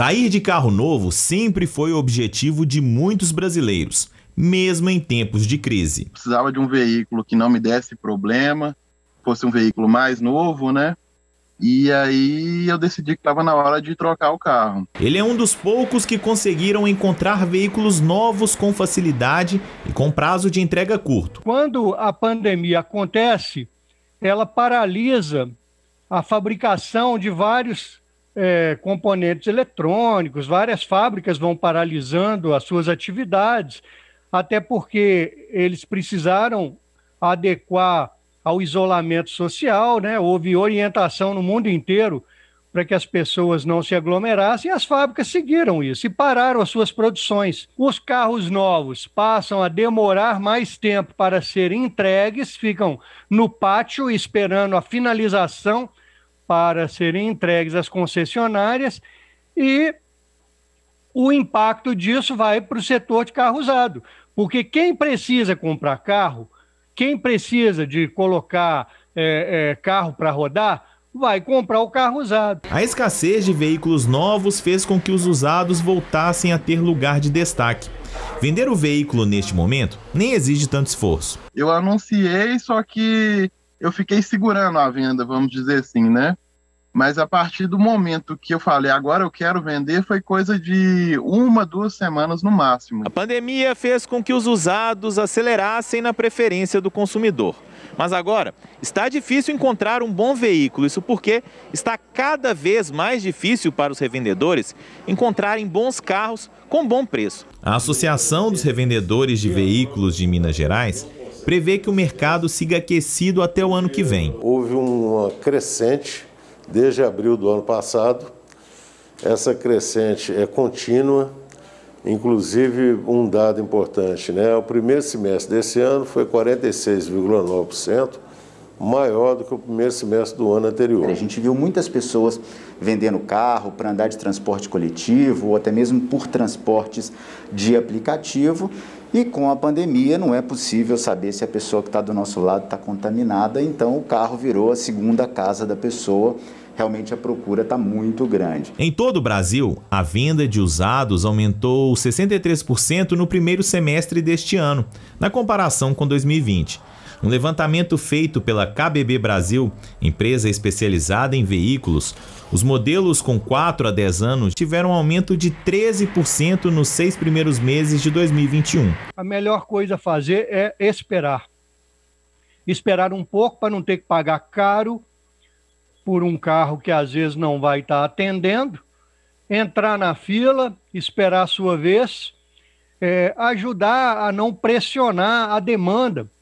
Sair de carro novo sempre foi o objetivo de muitos brasileiros, mesmo em tempos de crise. Precisava de um veículo que não me desse problema, fosse um veículo mais novo, né? E aí eu decidi que estava na hora de trocar o carro. Ele é um dos poucos que conseguiram encontrar veículos novos com facilidade e com prazo de entrega curto. Quando a pandemia acontece, ela paralisa a fabricação de vários é, componentes eletrônicos, várias fábricas vão paralisando as suas atividades, até porque eles precisaram adequar ao isolamento social, né? houve orientação no mundo inteiro para que as pessoas não se aglomerassem, e as fábricas seguiram isso e pararam as suas produções. Os carros novos passam a demorar mais tempo para serem entregues, ficam no pátio esperando a finalização para serem entregues às concessionárias e o impacto disso vai para o setor de carro usado, porque quem precisa comprar carro, quem precisa de colocar é, é, carro para rodar, vai comprar o carro usado. A escassez de veículos novos fez com que os usados voltassem a ter lugar de destaque. Vender o veículo neste momento nem exige tanto esforço. Eu anunciei, só que eu fiquei segurando a venda, vamos dizer assim, né? Mas a partir do momento que eu falei, agora eu quero vender, foi coisa de uma, duas semanas no máximo. A pandemia fez com que os usados acelerassem na preferência do consumidor. Mas agora está difícil encontrar um bom veículo, isso porque está cada vez mais difícil para os revendedores encontrarem bons carros com bom preço. A Associação dos Revendedores de Veículos de Minas Gerais prevê que o mercado siga aquecido até o ano que vem. Houve uma crescente desde abril do ano passado. Essa crescente é contínua, inclusive um dado importante, né? O primeiro semestre desse ano foi 46,9% maior do que o primeiro semestre do ano anterior. A gente viu muitas pessoas vendendo carro para andar de transporte coletivo ou até mesmo por transportes de aplicativo. E com a pandemia não é possível saber se a pessoa que está do nosso lado está contaminada, então o carro virou a segunda casa da pessoa realmente a procura está muito grande. Em todo o Brasil, a venda de usados aumentou 63% no primeiro semestre deste ano, na comparação com 2020. Um levantamento feito pela KBB Brasil, empresa especializada em veículos, os modelos com 4 a 10 anos tiveram um aumento de 13% nos seis primeiros meses de 2021. A melhor coisa a fazer é esperar. Esperar um pouco para não ter que pagar caro por um carro que às vezes não vai estar tá atendendo, entrar na fila, esperar a sua vez, é, ajudar a não pressionar a demanda.